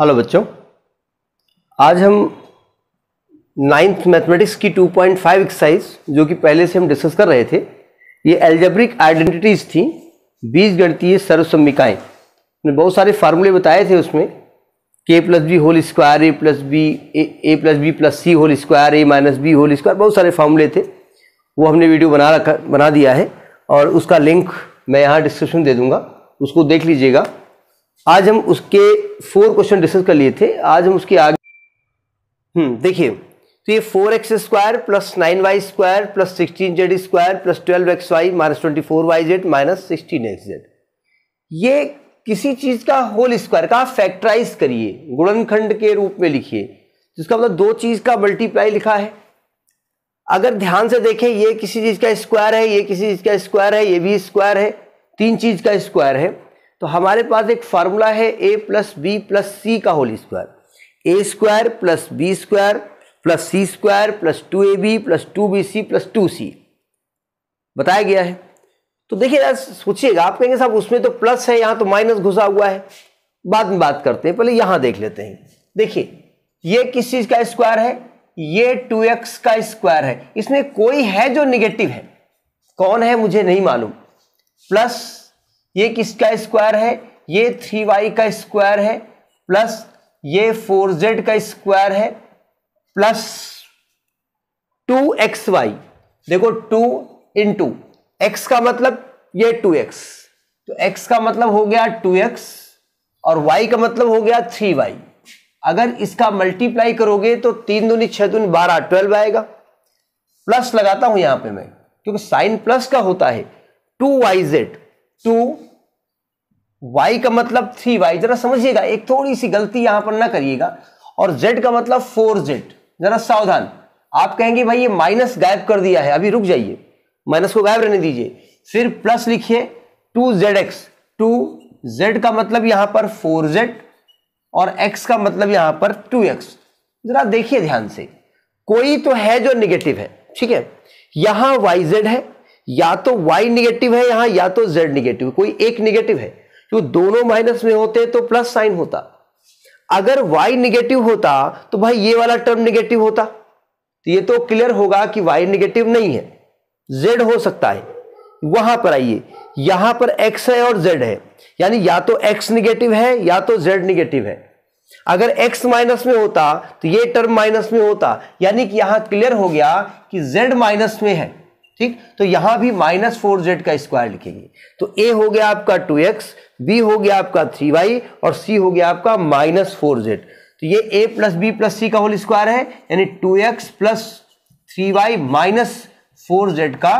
hello बच्चों आज हम नाइन्थ मैथमेटिक्स की 2.5 एक्सरसाइज जो कि पहले से हम डिस्कस कर रहे थे ये एल्जेब्रिक आइडेंटिटीज थी बीज गणतीय सर्वसमिकाएँ ने बहुत सारे फार्मूले बताए थे उसमें के plus B whole square A plus B A plus B plus C whole square A minus B whole square बहुत सारे फार्मूले थे वो हमने वीडियो बना रखा बना दिया है और उसका लिंक मैं यहाँ डिस्क्रिप्शन दे दूँगा उसको देख लीजिएगा आज हम उसके फोर क्वेश्चन डिस्कस कर लिए थे आज हम उसके आगे हम्म देखिए तो ये four X square plus nine Y square plus sixteen Z square plus twelve X Y minus twenty four Y Z minus sixteen X Z ये किसी चीज का होल स्क्वायर का फैक्टराइज करिए गुणनखंड के रूप में लिखिए जिसका मतलब दो चीज का मल्टीप्लाई लिखा है अगर ध्यान से देखें ये किसी चीज का स्क्वायर है ये किसी चीज का स्क्वायर है ये भी स्क्वायर है तीन चीज का स्क्वायर है तो हमारे पास एक फार्मूला है A plus B plus C का whole square A square plus B square plus C square plus two A B plus two B C plus two C बताया गया है तो देखिए यार सोचिएगा आप कहेंगे साहब उसमें तो प्लस है यहाँ तो माइनस घुसा हुआ है बाद में बात करते हैं पहले यहाँ देख लेते हैं देखिए ये किस चीज़ का स्क्वायर है ये टू एक्स का स्क्वायर है इसमें कोई है जो निगेटिव है कौन है मुझे नहीं मालूम प्लस ये किसका स्क्वायर है ये थ्री वाई का स्क्वायर है प्लस ये फोर जेड का स्क्वायर है प्लस टू एक्स वाई देखो टू इन टू एक्स का मतलब ये टू एक्स तो एक्स का मतलब हो गया टू एक्स और वाई का मतलब हो गया थ्री वाई अगर इसका मल्टीप्लाई करोगे तो तीन दूनी छह दूनी बारह ट्वेल्व आएगा प्लस लगाता हूं यहां पे मैं क्योंकि साइन प्लस का होता है two Y Z two y का मतलब थ्री वाई जरा समझिएगा एक थोड़ी सी गलती यहां पर ना करिएगा और z का मतलब फोर जेड जरा सावधान आप कहेंगे भाई ये माइनस गायब कर दिया है अभी रुक जाइए माइनस को गायब रहने दीजिए फिर प्लस लिखिए two Z X two Z का मतलब यहां पर फोर जेड और x का मतलब यहां पर टू एक्स जरा देखिए ध्यान से कोई तो है जो निगेटिव है ठीक है यहां वाई जेड है या तो y निगेटिव है यहां या तो z निगेटिव कोई एक निगेटिव है जो दोनों माइनस में होते तो प्लस साइन होता अगर वाई निगेटिव होता तो भाई ये वाला टर्म निगेटिव होता तो ये तो क्लियर होगा कि वाई निगेटिव नहीं है जेड हो सकता है वहां पर आइए यहां पर एक्स है और जेड है यानी या तो एक्स निगेटिव है या तो जेड निगेटिव है अगर x माइनस में होता तो ये टर्म माइनस में होता यानी कि यहां क्लियर हो गया कि z माइनस में है ठीक तो यहां भी माइनस फोर जेड का स्क्वायर लिखेंगे तो a हो गया आपका टू एक्स बी हो गया आपका थ्री वाई और सी हो गया आपका माइनस फोर जेड तो ये ए प्लस बी प्लस सी का होल स्क्वायर है यानी two x plus three Y minus four Z का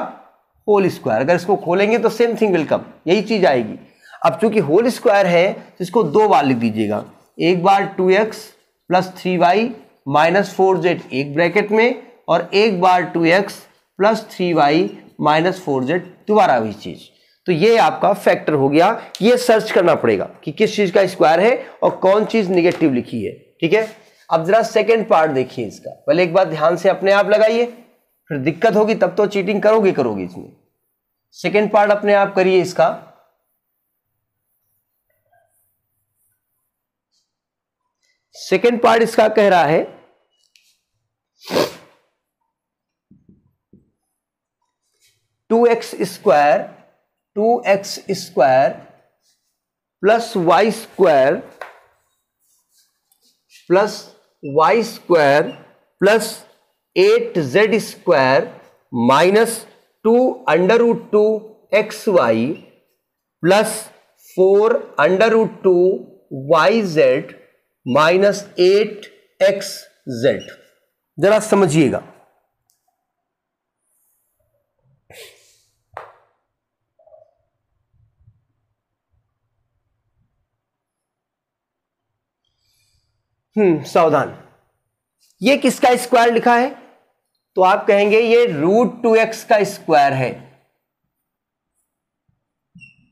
होल स्क्वायर अगर इसको खोलेंगे तो सेम थिंग वेलकम यही चीज आएगी अब चूंकि होल स्क्वायर है तो इसको दो बार लिख दीजिएगा एक बार two x plus three Y minus four Z एक ब्रैकेट में और एक बार two x plus three Y minus four Z दोबारा वही चीज़ तो ये आपका फैक्टर हो गया ये सर्च करना पड़ेगा कि किस चीज का स्क्वायर है और कौन चीज निगेटिव लिखी है ठीक है अब जरा सेकेंड पार्ट देखिए इसका पहले एक बार ध्यान से अपने आप लगाइए फिर दिक्कत होगी तब तो चीटिंग करोगे करोगे इसमें सेकेंड पार्ट अपने आप करिए इसका सेकेंड पार्ट इसका कह रहा है two X square two X square plus Y square plus Y square plus eight Z square minus two under root two X Y plus four under root two Y Z minus eight X Z जरा समझिएगा हम्म सावधान ये किसका square लिखा है तो आप कहेंगे ये रूट टू एक्स का स्क्वायर है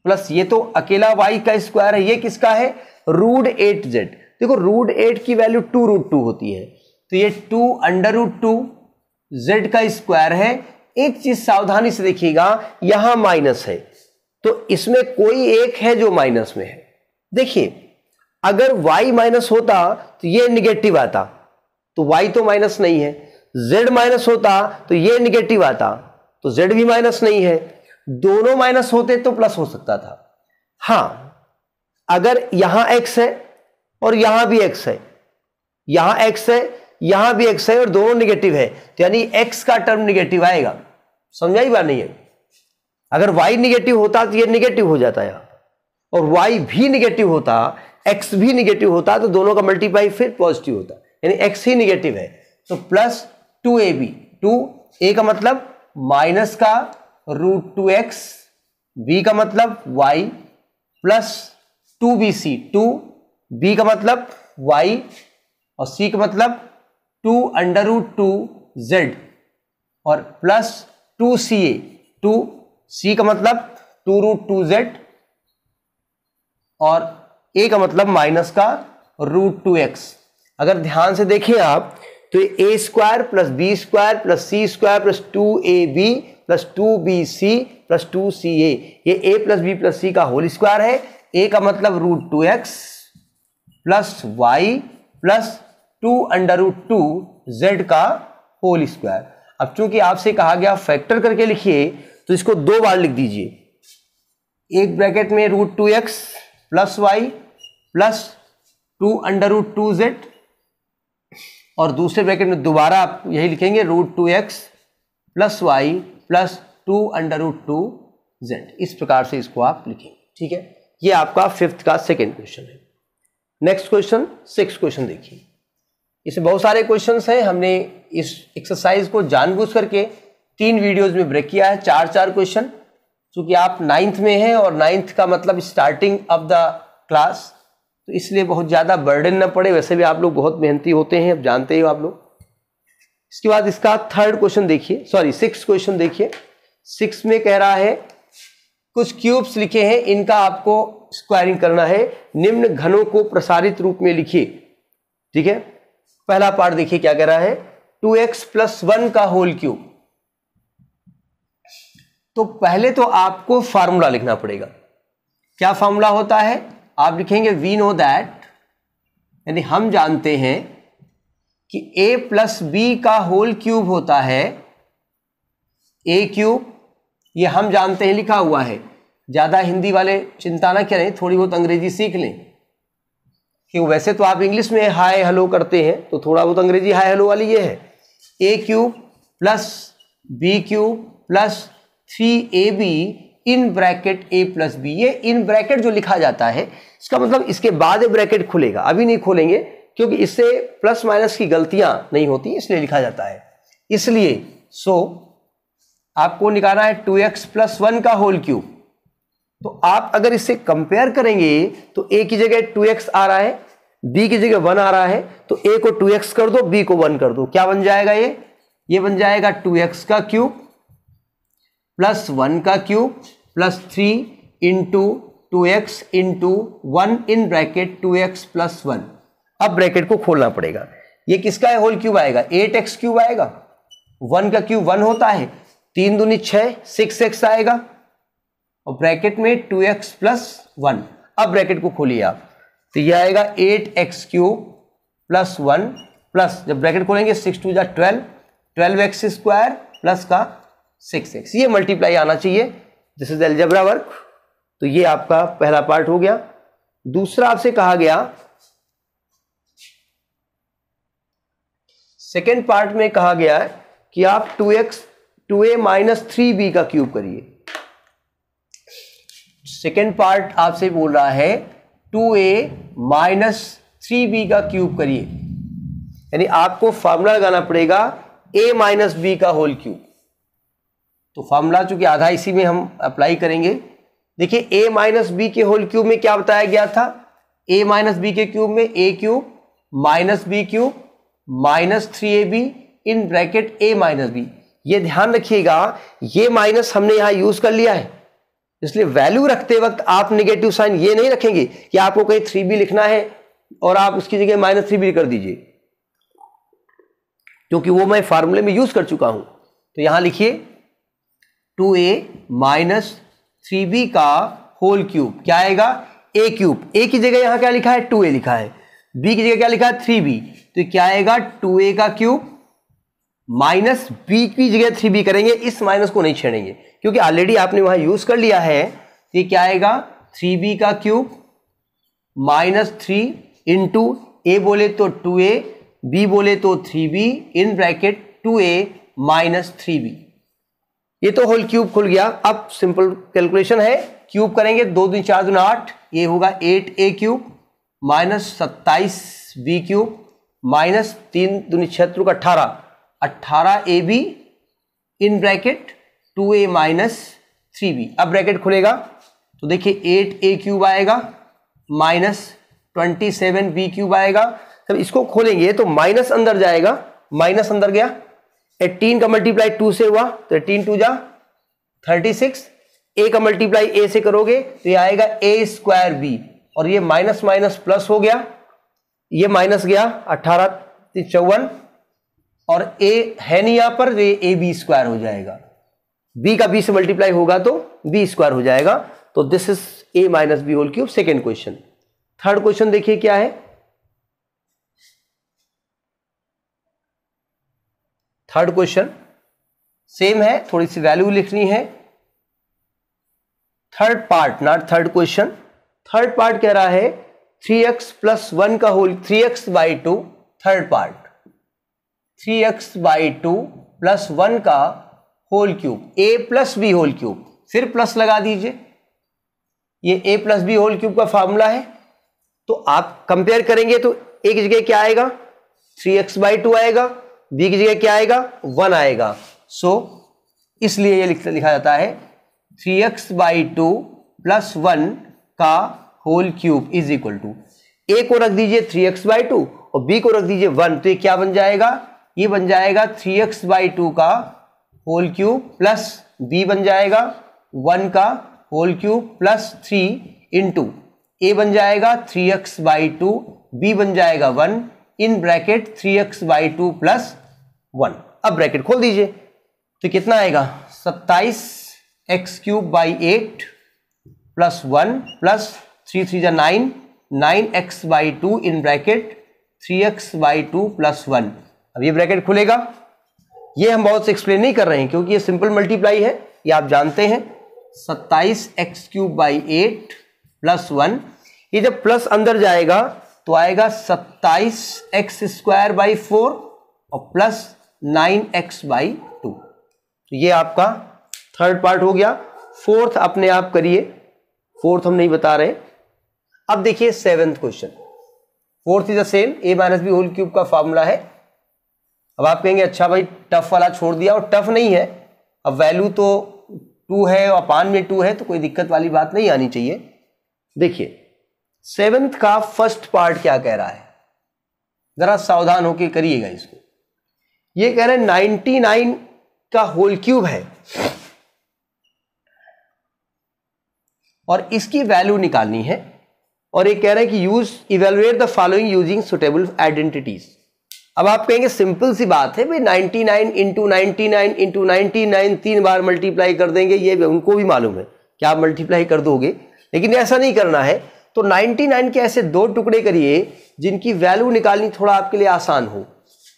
प्लस ये तो अकेला वाई का स्क्वायर है ये किसका है रूट एट जेड देखो रूट एट की वैल्यू टू रूट टू होती है तो ये two under root two Z का स्क्वायर है एक चीज सावधानी से देखिएगा यहां माइनस है तो इसमें कोई एक है जो माइनस में है देखिए अगर y माइनस होता तो ये निगेटिव आता तो y तो माइनस नहीं है z माइनस होता तो ये निगेटिव आता तो z भी माइनस नहीं है दोनों माइनस होते तो प्लस हो सकता था हां अगर यहां x है और यहां भी x है यहां x है यहां भी x है और दोनों निगेटिव है तो यानी x का टर्म निगेटिव आएगा समझाई बात नहीं है अगर y निगेटिव होता तो ये निगेटिव हो जाता यहां और y भी निगेटिव होता एक्स भी निगेटिव होता तो दोनों का मल्टीप्लाई फिर पॉजिटिव होता यानी एक्स ही निगेटिव है तो plus two A B two A का मतलब माइनस का रूट टू एक्स बी का मतलब Y plus two B C two B का मतलब वाई और सी का मतलब two under root two Z और plus two C A two C का मतलब टू रूट टू जेड और ए का मतलब माइनस का रूट टू एक्स अगर ध्यान से देखें आप तो A square plus B square plus C square plus two A B plus two B C plus two C A ये ए प्लस बी प्लस सी का होल स्क्वायर है ए का मतलब root two x plus Y plus two under root two Z का whole square अब चूंकि आपसे कहा गया फैक्टर करके लिखिए तो इसको दो बार लिख दीजिए एक ब्रैकेट में root two x plus Y plus two under root two Z और दूसरे ब्रैकेट में दोबारा आप यही लिखेंगे root two x plus Y plus two under root two Z इस प्रकार से इसको आप लिखेंगे ठीक है ये आपका फिफ्थ का सेकेंड क्वेश्चन है नेक्स्ट क्वेश्चन सिक्स क्वेश्चन देखिए इसे बहुत सारे क्वेश्चन हैं हमने इस एक्सरसाइज को जानबूझ करके तीन वीडियोज में ब्रेक किया है चार चार क्वेश्चन चूंकि आप नाइन्थ में हैं और नाइन्थ का मतलब स्टार्टिंग ऑफ द क्लास तो इसलिए बहुत ज़्यादा बर्डन ना पड़े वैसे भी आप लोग बहुत मेहनती होते हैं अब जानते ही हो आप लोग इसके बाद इसका थर्ड क्वेश्चन देखिए सॉरी सिक्स क्वेश्चन देखिए सिक्स में कह रहा है कुछ क्यूब्स लिखे हैं इनका आपको स्क्वायरिंग करना है निम्न घनों को प्रसारित रूप में लिखिए ठीक है पहला पार्ट देखिए क्या कह रहा है टू एक्स प्लस वन का होल क्यूब तो पहले तो आपको फार्मूला लिखना पड़ेगा क्या फार्मूला होता है आप लिखेंगे वी नो दैट यानी हम जानते हैं कि ए प्लस बी का होल क्यूब होता है ए क्यूब ये हम जानते हैं लिखा हुआ है ज़्यादा हिंदी वाले चिंता ना करें थोड़ी बहुत अंग्रेजी सीख लें कि वैसे तो आप इंग्लिश में हाय हेलो करते हैं तो थोड़ा बहुत अंग्रेजी हाय हेलो वाली ये है ए cube plus B cube plus three A B in bracket A plus B ये इन ब्रैकेट जो लिखा जाता है इसका मतलब इसके बाद ब्रैकेट खुलेगा अभी नहीं खोलेंगे क्योंकि इससे प्लस माइनस की गलतियां नहीं होती इसलिए लिखा जाता है इसलिए सो आपको निकालना है टू एक्स प्लस वन का होल क्यूब तो आप अगर इससे कंपेयर करेंगे तो ए की जगह टू एक्स आ रहा है बी की जगह वन आ रहा है तो ए को टू एक्स कर दो बी को वन कर दो क्या बन जाएगा ये ये बन जाएगा टू एक्स का क्यूब प्लस वन का cube plus three into two X into one in bracket two x plus one अब ब्रैकेट को खोलना पड़ेगा ये किसका है होल क्यूब आएगा एट एक्स क्यूब आएगा वन का क्यूब वन होता है तीन दूनी छः सिक्स एक्स आएगा और ब्रैकेट में टू एक्स प्लस वन अब ब्रैकेट को खोलिए आप तो ये आएगा eight x cube plus one plus जब ब्रैकेट खोलेंगे सिक्स टू जा twelve twelve x square plus का सिक्स एक्स ये मल्टीप्लाई आना चाहिए दिस इज एल्जबरा वर्क तो ये आपका पहला पार्ट हो गया दूसरा आपसे कहा गया सेकेंड पार्ट में कहा गया है कि आप two x two a minus three b का क्यूब करिए सेकेंड पार्ट आपसे बोल रहा है two a minus three b का क्यूब करिए यानी आपको फार्मूला लगाना पड़ेगा ए माइनस बी का होल क्यूब तो फार्मूला चूंकि आधा इसी में हम अप्लाई करेंगे देखिए ए माइनस बी के होल क्यूब में क्या बताया गया था ए माइनस बी के क्यूब में a cube minus b cube minus three A B in bracket a minus b ये ध्यान रखिएगा ये माइनस हमने यहां यूज कर लिया है इसलिए वैल्यू रखते वक्त आप निगेटिव साइन ये नहीं रखेंगे कि आपको कहीं थ्री बी लिखना है और आप उसकी जगह माइनस थ्री बी कर दीजिए क्योंकि वो मैं फार्मूले में यूज कर चुका हूं तो यहां लिखिए two a minus three b का होल क्यूब क्या आएगा ए क्यूब ए की जगह यहाँ क्या लिखा है टू ए लिखा है बी की जगह क्या लिखा है थ्री बी तो क्या आएगा टू ए का क्यूब माइनस बी की जगह थ्री बी करेंगे इस माइनस को नहीं छेड़ेंगे क्योंकि ऑलरेडी आपने वहां यूज कर लिया है कि तो क्या आएगा थ्री बी का cube minus three into a बोले तो टू ए बी बोले तो three b in bracket two a minus three b ये तो होल क्यूब खुल गया अब सिंपल कैलकुलेशन है क्यूब करेंगे दो दिन चार दिन आठ ये होगा एट ए क्यूब माइनस सत्ताईस बी क्यूब माइनस तीन दूनी छत्रुक अट्ठारह अट्ठारह a B in bracket two a minus three b अब ब्रैकेट खुलेगा तो देखिए एट ए क्यूब आएगा minus twenty seven b cube आएगा तब इसको खोलेंगे तो माइनस अंदर जाएगा माइनस अंदर गया एटीन का मल्टीप्लाई टू से हुआ तो एटीन टू जा थर्टी सिक्स ए का मल्टीप्लाई ए से करोगे तो ये आएगा ए स्क्वायर बी और ये माइनस माइनस प्लस हो गया ये माइनस गया अट्ठारह चौवन और ए है नहीं यहां पर तो ये ए बी स्क्वायर हो जाएगा बी का बी से मल्टीप्लाई होगा तो बी स्क्वायर हो जाएगा तो this is a minus B whole cube second question third question देखिए क्या है थर्ड क्वेश्चन सेम है थोड़ी सी वैल्यू लिखनी है third part not third question third part कह रहा है थ्री एक्स प्लस वन का whole three x by two third part three x by two plus one का whole cube a plus B whole cube सिर्फ plus लगा दीजिए ये ए plus B whole cube का फार्मूला है तो आप कंपेयर करेंगे तो एक जगह क्या आएगा थ्री एक्स बाई टू आएगा बी की जगह क्या आएगा वन आएगा सो so, इसलिए ये लिख लिखा जाता है three x by two plus one का whole cube is equal to a को रख दीजिए थ्री एक्स बाई टू और बी को रख दीजिए वन तो ये क्या बन जाएगा ये बन जाएगा थ्री एक्स बाई टू का होल क्यूब प्लस बी बन जाएगा वन का whole cube plus three into a बन जाएगा three x by two b बन जाएगा one in bracket three x by two plus one अब ब्रैकेट खोल दीजिए तो कितना आएगा सत्ताईस x cube by eight plus one plus three three जा nine nine x by two in bracket three x by two plus one अब ये ब्रैकेट खुलेगा ये हम बहुत से एक्सप्लेन नहीं कर रहे हैं क्योंकि ये सिंपल मल्टीप्लाई है ये आप जानते हैं सत्ताईस x cube by eight plus one ये जब प्लस अंदर जाएगा तो आएगा सत्ताईस एक्स स्क्वायर बाई फोर और plus nine x by two तो ये आपका थर्ड पार्ट हो गया फोर्थ अपने आप करिए फोर्थ हम नहीं बता रहे अब देखिए seventh question fourth is the same a minus B whole cube का फॉर्मूला है अब आप कहेंगे अच्छा भाई टफ वाला छोड़ दिया और टफ नहीं है अब वैल्यू तो टू है और पान में टू है तो कोई दिक्कत वाली बात नहीं आनी चाहिए देखिए सेवेंथ का फर्स्ट पार्ट क्या कह रहा है जरा सावधान होकर करिएगा इसको ये कह रहे नाइनटी नाइन का होल क्यूब है और इसकी वैल्यू निकालनी है और ये कह रहे हैं कि use evaluate the following using suitable identities अब आप कहेंगे सिंपल सी बात है भाई 99 nine into ninety nine into nine तीन बार मल्टीप्लाई कर देंगे ये भी उनको भी मालूम है कि आप मल्टीप्लाई कर दोगे लेकिन ऐसा नहीं करना है तो 99 के ऐसे दो टुकड़े करिए जिनकी वैल्यू निकालनी थोड़ा आपके लिए आसान हो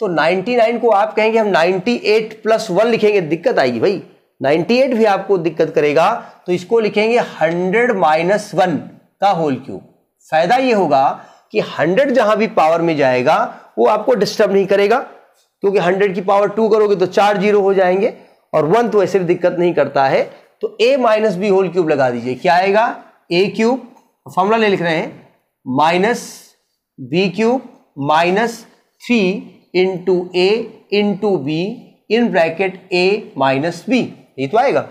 तो 99 को आप कहेंगे हम 98 प्लस वन लिखेंगे दिक्कत आएगी भाई 98 भी आपको दिक्कत करेगा तो इसको लिखेंगे 100 माइनस वन का होल क्यूब फायदा ये होगा कि 100 जहां भी पावर में जाएगा वो आपको डिस्टर्ब नहीं करेगा क्योंकि 100 की पावर टू करोगे तो चार जीरो हो जाएंगे और वन तो ऐसे भी दिक्कत नहीं करता है तो a minus B whole cube लगा दीजिए क्या आएगा ए क्यूब फॉर्मूला ले लिख रहे हैं minus b cube minus three into a into b in bracket a minus b ये तो आएगा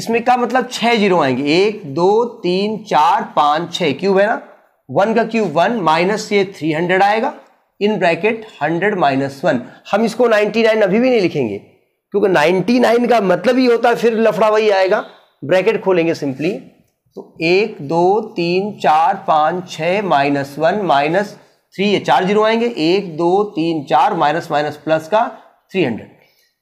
इसमें क्या मतलब छह जीरो आएंगे एक दो तीन चार पांच छह क्यूब है ना वन का क्यूब वन माइनस ये थ्री हंड्रेड आएगा in bracket hundred minus one हम इसको नाइन्टी नाइन अभी भी नहीं लिखेंगे क्योंकि नाइनटी नाइन का मतलब ही होता है फिर लफड़ा वही आएगा ब्रैकेट खोलेंगे सिंपली तो एक दो तीन चार पाँच छ माइनस वन माइनस थ्री ये चार जीरो आएंगे एक दो तीन चार माइनस माइनस प्लस का थ्री हंड्रेड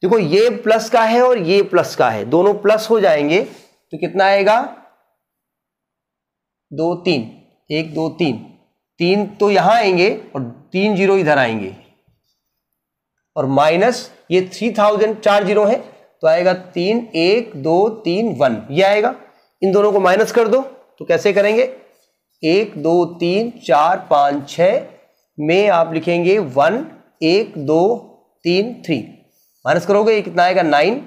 देखो ये प्लस का है और ये प्लस का है दोनों प्लस हो जाएंगे तो कितना आएगा दो तीन एक दो तीन तीन तो यहां आएंगे और तीन जीरो इधर आएंगे और माइनस ये थ्री थाउजेंड चार जीरो है तो आएगा तीन एक दो तीन वन ये आएगा इन दोनों को माइनस कर दो तो कैसे करेंगे एक दो तीन चार पाँच छः में आप लिखेंगे वन एक दो तीन थ्री माइनस करोगे कितना आएगा नाइन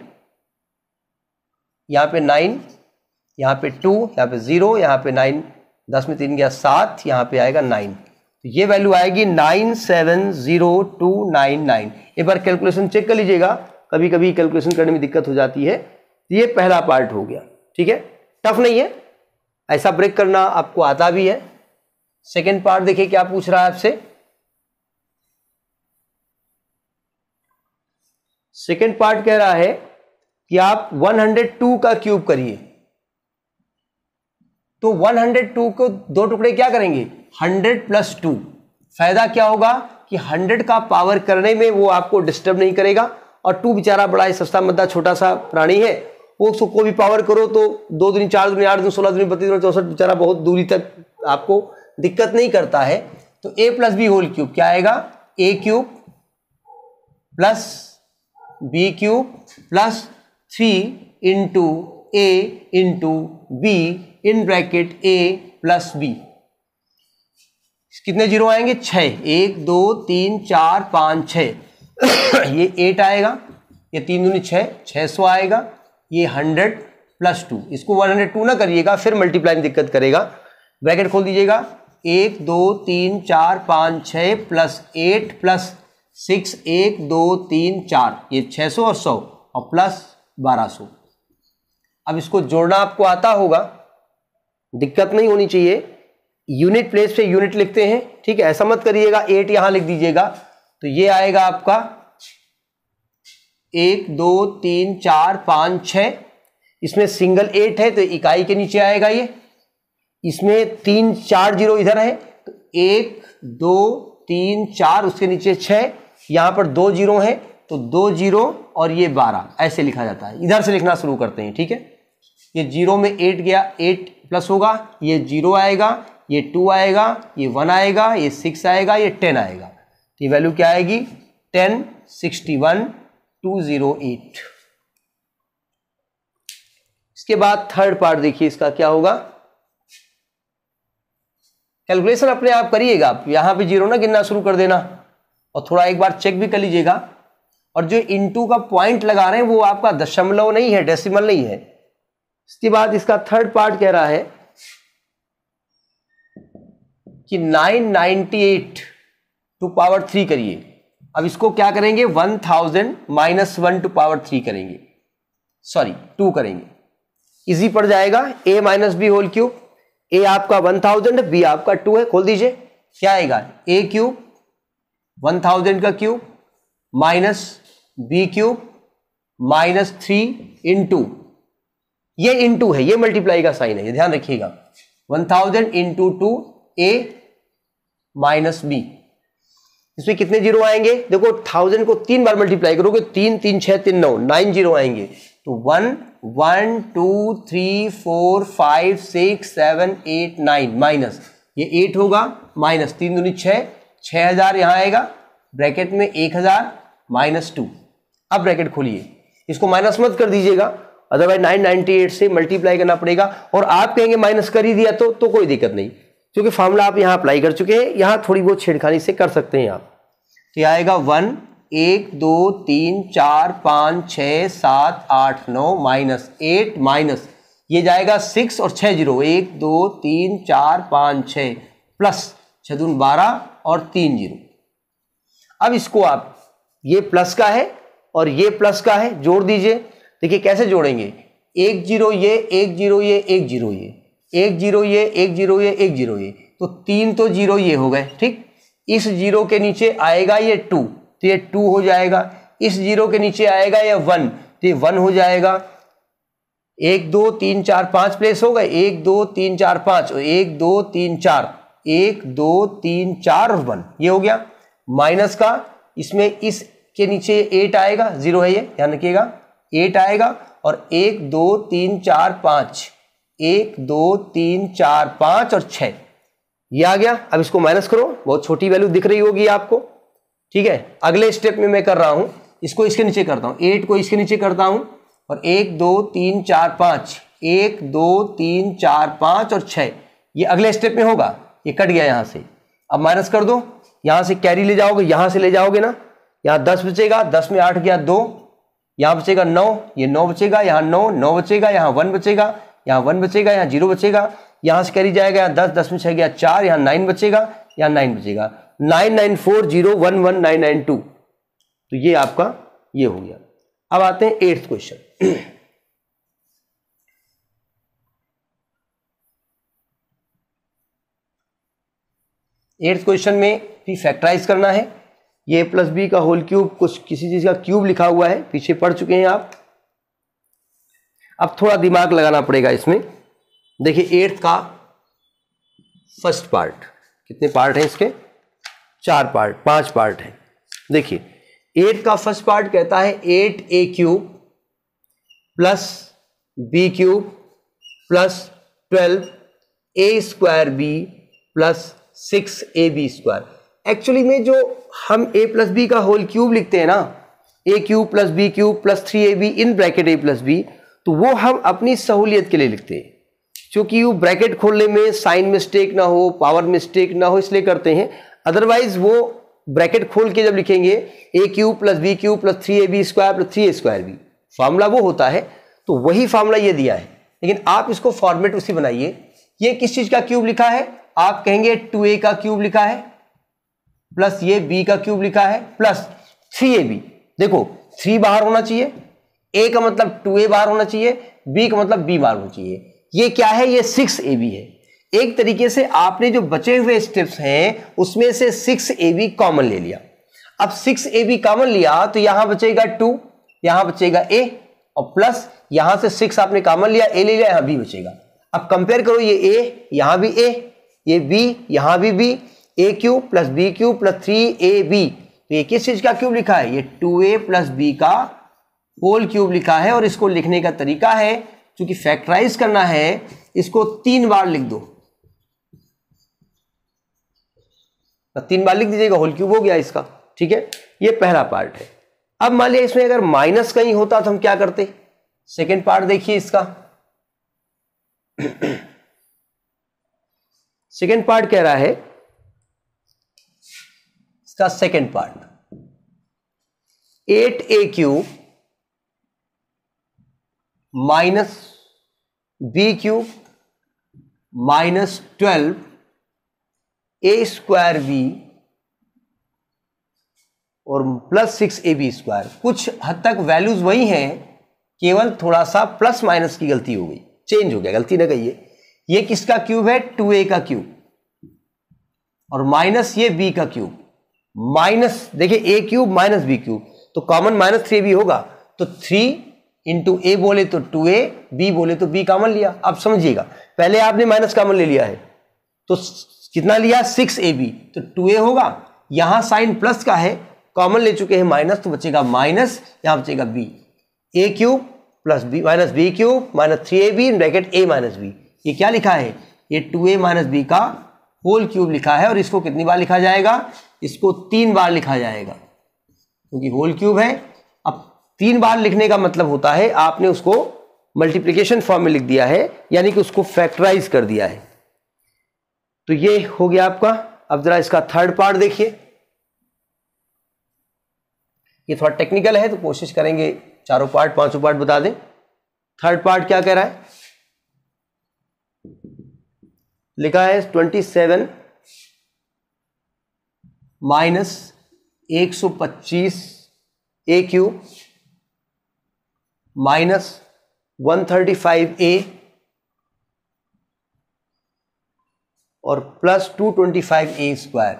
यहाँ पे नाइन यहाँ पे टू यहाँ पे ज़ीरो यहाँ पे नाइन दस में तीन गया सात यहाँ पे आएगा नाइन तो ये वैल्यू आएगी nine seven zero two nine nine एक बार कैलकुलेशन चेक कर लीजिएगा कभी कभी कैलकुलेशन करने में दिक्कत हो जाती है तो ये पहला पार्ट हो गया ठीक है टफ नहीं है ऐसा ब्रेक करना आपको आता भी है सेकेंड पार्ट देखिए क्या पूछ रहा है आपसे सेकेंड पार्ट कह रहा है कि आप 102 का क्यूब करिए तो 102 को दो टुकड़े क्या करेंगे 100 प्लस टू फायदा क्या होगा कि 100 का पावर करने में वो आपको डिस्टर्ब नहीं करेगा और टू बेचारा बड़ा ही सस्ता मद्दा छोटा सा प्राणी है वो उसको को भी पावर करो तो दो दिन चार दिन आठ दिन सोलह दिन बत्तीस दिन चौसठ बेचारा बहुत दूरी तक आपको दिक्कत नहीं करता है तो a plus B whole cube क्या आएगा a cube plus B cube plus three into a into b in bracket A plus b कितने जीरो आएंगे छः एक दो तीन चार पाँच छ ये एट आएगा ये तीन दूनी छः छः सौ आएगा ये हंड्रेड प्लस टू इसको वन हंड्रेड टू ना करिएगा फिर मल्टीप्लाई में दिक्कत करेगा ब्रैकेट खोल दीजिएगा एक दो तीन चार पाँच छः प्लस एट प्लस सिक्स एक दो तीन चार ये छः सौ और सौ और प्लस बारह सौ अब इसको जोड़ना आपको आता होगा दिक्कत नहीं होनी चाहिए यूनिट प्लेस पे यूनिट लिखते हैं ठीक है ऐसा मत करिएगा एट यहां लिख दीजिएगा तो ये आएगा आपका एक दो तीन चार पाँच छ इसमें सिंगल एट है तो इकाई के नीचे आएगा ये इसमें तीन चार जीरो इधर है तो एक दो तीन चार उसके नीचे छः यहाँ पर दो जीरो हैं तो दो जीरो और ये बारह ऐसे लिखा जाता है इधर से लिखना शुरू करते हैं ठीक है ये जीरो में एट गया एट प्लस होगा ये जीरो आएगा ये टू आएगा ये वन आएगा ये सिक्स आएगा ये टेन आएगा तो ये वैल्यू क्या आएगी ten sixty one two zero eight इसके बाद थर्ड पार्ट देखिए इसका क्या होगा कैलकुलेशन अपने आप करिएगा यहां पे जीरो ना गिनना शुरू कर देना और थोड़ा एक बार चेक भी कर लीजिएगा और जो इंटू का पॉइंट लगा रहे हैं वो आपका दशमलव नहीं है डेसिमल नहीं है इसके बाद इसका थर्ड पार्ट कह रहा है कि 998 टू पावर थ्री करिए अब इसको क्या करेंगे 1000 thousand minus one two power three करेंगे सॉरी टू करेंगे इजी पड़ जाएगा a minus B whole cube a आपका 1000 थाउजेंड बी आपका टू है खोल दीजिए क्या आएगा ए क्यूब वन थाउजेंड का cube minus b cube minus three into ये इंटू है ये मल्टीप्लाई का साइन है ये ध्यान रखिएगा one thousand into two a minus b इसमें कितने जीरो आएंगे देखो थाउजेंड को तीन बार मल्टीप्लाई करोगे तीन तीन छह तीन नौ नाइन जीरो आएंगे तो one one two three four five six seven eight nine minus ये एट होगा माइनस तीन दूनी छह छः हज़ार यहाँ आएगा ब्रैकेट में एक हज़ार माइनस टू अब ब्रैकेट खोलिए इसको माइनस मत कर दीजिएगा अदरवाइज नाइन नाइन्टी एट से मल्टीप्लाई करना पड़ेगा और आप कहेंगे माइनस कर ही दिया तो तो कोई दिक्कत नहीं क्योंकि फार्मूला आप यहाँ अप्लाई कर चुके हैं यहाँ थोड़ी बहुत छेड़खानी से कर सकते हैं आप तो यह आएगा वन एक दो तीन चार पाँच छ सात आठ नौ माइनस एट माइनस ये जाएगा सिक्स और छः जीरो एक दो तीन चार पाँच छ प्लस छदून बारह और तीन जीरो अब इसको आप ये प्लस का है और ये प्लस का है जोड़ दीजिए देखिए कैसे जोड़ेंगे एक जीरो ये एक जीरो ये एक जीरो ये एक जीरो ये एक जीरो ये एक जीरो ये तो तीन तो जीरो ये हो गए ठीक इस जीरो के नीचे आएगा ये टू तो ये टू हो जाएगा इस जीरो के नीचे आएगा ये वन तो ये वन हो जाएगा एक दो तीन चार पाँच प्लेस हो गए एक दो तीन चार पाँच एक दो तीन चार एक दो तीन चार और वन ये हो गया माइनस का इसमें इस के नीचे एट आएगा जीरो है ये ध्यान रखिएगा एट आएगा और एक दो तीन चार पाँच एक दो तीन चार पाँच और छ ये आ गया अब इसको माइनस करो बहुत छोटी वैल्यू दिख रही होगी आपको ठीक है अगले स्टेप में मैं कर रहा हूँ इसको इसके नीचे करता हूँ एट को इसके नीचे करता हूँ और एक दो तीन चार पाँच एक दो तीन चार पाँच और छ ये अगले स्टेप में होगा ये कट गया यहां से अब माइनस कर दो यहां से कैरी ले जाओगे यहां से ले जाओगे ना यहां दस बचेगा दस में आठ गया दो यहां बचेगा नौ ये नौ बचेगा यहां नौ नौ बचेगा यहां वन बचेगा यहां वन बचेगा यहां जीरो बचेगा यहां से कैरी जाएगा यहां दस दस में छह गया चार यहां नाइन बचेगा यहां नाइन बचेगा nine nine four zero one one nine nine two तो ये आपका ये हो गया अब आते हैं एट्थ क्वेश्चन एट्थ क्वेश्चन में भी फैक्टराइज करना है ये ए प्लस बी का होल क्यूब कुछ किसी चीज़ का क्यूब लिखा हुआ है पीछे पढ़ चुके हैं आप अब थोड़ा दिमाग लगाना पड़ेगा इसमें देखिए एट्थ का फर्स्ट पार्ट कितने पार्ट हैं इसके चार पार्ट पांच पार्ट हैं देखिए एट का फर्स्ट पार्ट कहता है eight a cube plus B cube plus twelve a square b plus six a b square actually में जो हम ए प्लस बी का होल क्यूब लिखते हैं ना a cube plus B cube plus three A B in bracket A plus b तो वो हम अपनी सहूलियत के लिए लिखते हैं क्योंकि वो ब्रैकेट खोलने में साइन मिस्टेक ना हो पावर मिस्टेक ना हो इसलिए करते हैं अदरवाइज वो ब्रैकेट खोल के जब लिखेंगे a cube plus b cube plus three A b square plus three a square b formula वो होता है तो वही फार्मूला ये दिया है लेकिन आप इसको फॉर्मेट उसी बनाइए ये किस चीज़ का क्यूब लिखा है आप कहेंगे टू ए का क्यूब लिखा है प्लस ये बी का क्यूब लिखा है प्लस थ्री ए बी देखो थ्री बाहर होना चाहिए ए का मतलब टू ए बाहर होना चाहिए बी का मतलब बी बाहर होना चाहिए ये क्या है ये सिक्स ए बी है एक तरीके से आपने जो बचे हुए स्टेप्स हैं उसमें से सिक्स ए बी कॉमन ले लिया अब सिक्स ए बी कॉमन लिया तो यहां बचेगा टू यहां बचेगा ए और प्लस यहां से सिक्स आपने कॉमन लिया ए ले लिया यहां बी बचेगा अब कंपेयर करो ये ए यहां भी ए ये बी यहाँ भी b a cube plus b cube plus three A b तो ये किस चीज़ का क्यूब लिखा है ये टू ए प्लस बी का होल क्यूब लिखा है और इसको लिखने का तरीका है चूंकि फैक्टराइज करना है इसको तीन बार लिख दो तो तीन बार लिख दीजिएगा होल क्यूब हो गया इसका ठीक है ये पहला पार्ट है अब मान लिया इसमें अगर माइनस कहीं होता तो हम क्या करते सेकेंड पार्ट देखिए इसका सेकेंड पार्ट कह रहा है इसका second part eight a cube minus b cube minus twelve a square b और plus six a b square कुछ हद तक वैल्यूज वही हैं केवल थोड़ा सा प्लस माइनस की गलती हो गई चेंज हो गया गलती ना कहिए ये किसका क्यूब है टू ए का क्यूब और माइनस ये बी का क्यूब माइनस देखिए a cube minus b cube तो कॉमन माइनस थ्री बी होगा तो थ्री इंटू ए बोले तो टू ए बी बोले तो बी कॉमन लिया आप समझिएगा पहले आपने माइनस कॉमन ले लिया है तो कितना लिया सिक्स ए बी तो टू ए होगा यहां साइन प्लस का है कॉमन ले चुके हैं माइनस तो बचेगा माइनस यहां बचेगा b a cube plus b minus b cube minus three A b bracket a minus b ये क्या लिखा है ये टू ए माइनस बी का होल क्यूब लिखा है और इसको कितनी बार लिखा जाएगा इसको तीन बार लिखा जाएगा क्योंकि होल क्यूब है अब तीन बार लिखने का मतलब होता है आपने उसको मल्टीप्लीकेशन फॉर्म में लिख दिया है यानी कि उसको फैक्टराइज कर दिया है तो ये हो गया आपका अब जरा इसका थर्ड पार्ट देखिए ये थोड़ा टेक्निकल है तो कोशिश करेंगे चारों पार्ट पांचों पार्ट बता दें थर्ड पार्ट क्या कह रहा है लिखा है ट्वेंटी सेवन माइनस एक सौ पच्चीस a cube minus one thirty five a और plus two twenty five a square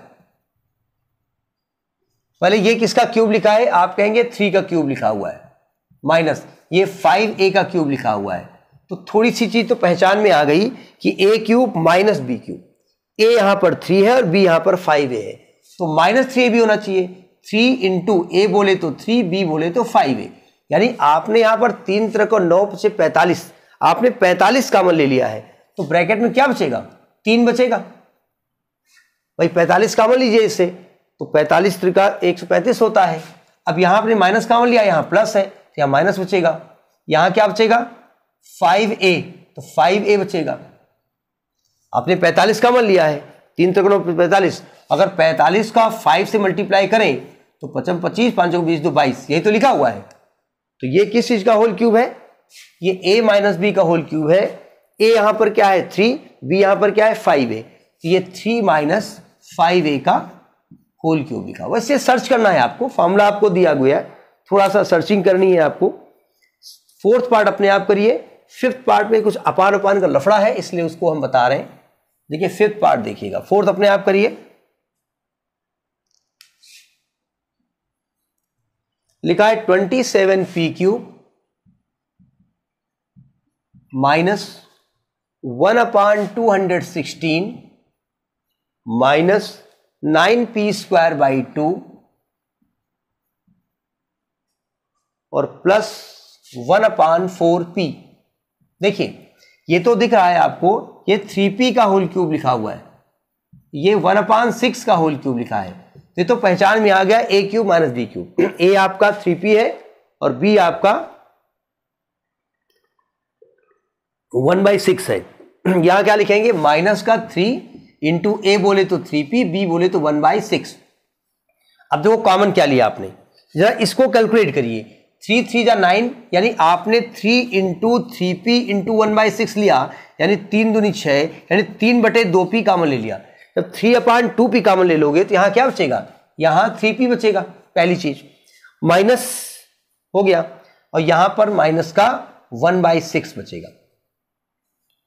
पहले ये किसका क्यूब लिखा है आप कहेंगे थ्री का क्यूब लिखा हुआ है माइनस ये फाइव ए का क्यूब लिखा हुआ है तो थोड़ी सी चीज तो पहचान में आ गई कि a cube minus b cube a यहां पर थ्री है और बी यहां पर फाइव ए है तो माइनस थ्री ए भी होना चाहिए थ्री इंटू ए बोले तो थ्री बी बोले तो फाइव ए यानी आपने यहां पर तीन तरह को नौ से पैंतालीस आपने पैंतालीस कामन ले लिया है तो ब्रैकेट में क्या बचेगा तीन बचेगा भाई पैंतालीस कामन लीजिए इससे तो पैंतालीस त्रिका एक सौ पैंतीस होता है अब यहां आपने माइनस कामन लिया यहां प्लस है तो यहां माइनस बचेगा यहां क्या बचेगा फाइव ए तो फाइव ए बचेगा आपने पैंतालीस का मन लिया है तीन त्रिकोणों पैंतालीस अगर पैंतालीस का फाइव से मल्टीप्लाई करें तो पचम पच्चीस पांच सौ बीस दो बाईस यही तो लिखा हुआ है तो ये किस चीज का होल क्यूब है ये ए माइनस बी का होल क्यूब है ए यहां पर क्या है थ्री बी यहां पर क्या है फाइव ए तो ये थ्री माइनस फाइव ए का होल क्यूब लिखा हुआ सर्च करना है आपको फॉर्मूला आपको दिया गया है थोड़ा सा सर्चिंग करनी है आपको फोर्थ पार्ट अपने आप करिए फिफ्थ पार्ट में कुछ अपान उपान का लफड़ा है इसलिए उसको हम बता रहे हैं देखिए फिफ्थ पार्ट देखिएगा फोर्थ अपने आप करिए लिखा है twenty seven p cube minus one upon two hundred sixteen minus nine p square by two और plus one upon four p देखिए ये तो दिख रहा है आपको ये थ्री पी का होल क्यूब लिखा हुआ है ये वन अपान सिक्स का होल क्यूब लिखा है ये तो पहचान में आ गया a cube minus b cube a आपका थ्री पी है और बी आपका वन बाई सिक्स है यहां क्या लिखेंगे माइनस का थ्री इंटू ए बोले तो थ्री पी बी बोले तो वन बाई सिक्स अब देखो कॉमन क्या लिया आपने जरा इसको कैलकुलेट करिए थ्री थ्री या नाइन यानी आपने three into three p into one by six लिया यानी तीन दूनी छः यानी तीन बटे दो पी कामन ले लिया जब three upon two p common ले लोगे तो यहाँ क्या बचेगा यहाँ थ्री पी बचेगा पहली चीज माइनस हो गया और यहाँ पर माइनस का वन बाई सिक्स बचेगा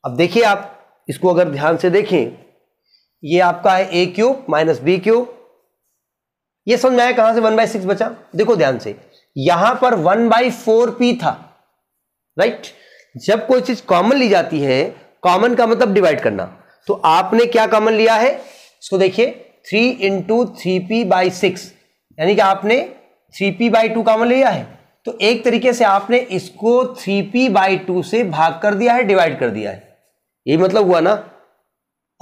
अब देखिए आप इसको अगर ध्यान से देखें ये आपका है ए क्यूब माइनस बी क्यूब ये समझ में आया कहाँ से वन बाई सिक्स बचा देखो ध्यान से यहां पर वन बाई फोर पी था राइट जब कोई चीज कॉमन ली जाती है कॉमन का मतलब डिवाइड करना तो आपने क्या कॉमन लिया है इसको देखिए three into three p by six यानी कि आपने three p by two common लिया है तो एक तरीके से आपने इसको थ्री पी बाई टू से भाग कर दिया है डिवाइड कर दिया है ये मतलब हुआ ना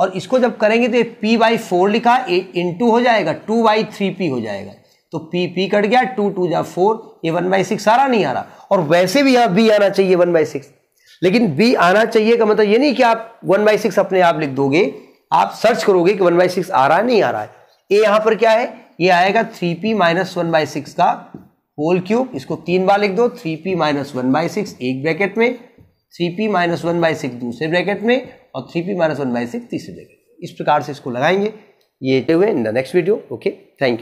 और इसको जब करेंगे तो ये पी बाई फोर लिखा इंटू हो जाएगा टू बाई थ्री पी हो जाएगा तो पी पी कट गया टू टू या फोर ये वन बाई सिक्स आ रहा नहीं आ रहा और वैसे भी यहां बी आना चाहिए वन बाई सिक्स लेकिन बी आना चाहिए का मतलब ये नहीं कि आप वन बाई सिक्स अपने आप लिख दोगे आप सर्च करोगे कि वन बाई सिक्स आ रहा है नहीं आ रहा है ए यहां पर क्या है ये आएगा three P minus one by six का होल क्यूब इसको तीन बार लिख दो three P minus one by six एक ब्रैकेट में three P minus one by six दूसरे ब्रैकेट में और three P minus one by six तीसरे ब्रैकेट इस प्रकार से इसको लगाएंगे ये हुए in the next video okay thank you